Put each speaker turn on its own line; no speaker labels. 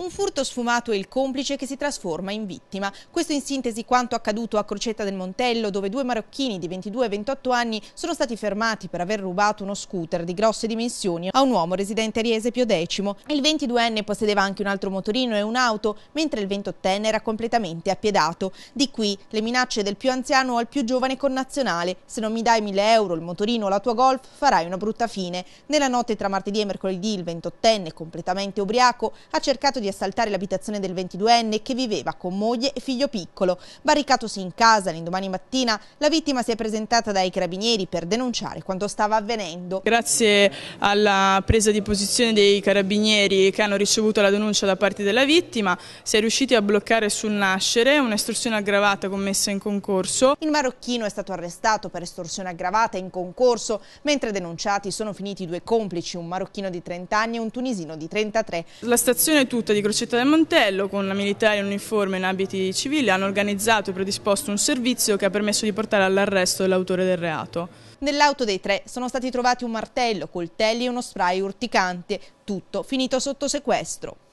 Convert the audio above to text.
Un furto sfumato e il complice che si trasforma in vittima. Questo in sintesi quanto accaduto a Crocetta del Montello, dove due marocchini di 22 e 28 anni sono stati fermati per aver rubato uno scooter di grosse dimensioni a un uomo residente a Riese Pio X. Il 22enne possedeva anche un altro motorino e un'auto, mentre il 28enne era completamente appiedato. Di qui le minacce del più anziano al più giovane connazionale. Se non mi dai 1000 euro, il motorino o la tua golf, farai una brutta fine. Nella notte tra martedì e mercoledì il 28enne, completamente ubriaco, ha cercato di assaltare l'abitazione del 22enne che viveva con moglie e figlio piccolo. Barricatosi in casa l'indomani mattina, la vittima si è presentata dai carabinieri per denunciare quanto
stava avvenendo. Grazie alla presa di posizione dei carabinieri che hanno ricevuto la denuncia da parte della vittima, si è riusciti a bloccare sul nascere un'estorsione aggravata commessa in concorso. Il marocchino è stato arrestato per estorsione aggravata in concorso,
mentre denunciati sono finiti due complici, un marocchino di 30 anni e un tunisino di 33.
La stazione tutta di di Crocetta del Mantello, con la militare in uniforme e in abiti civili hanno organizzato e predisposto un servizio che ha permesso di portare all'arresto l'autore del reato.
Nell'auto dei tre sono stati trovati un martello, coltelli e uno spray urticante, tutto finito sotto sequestro.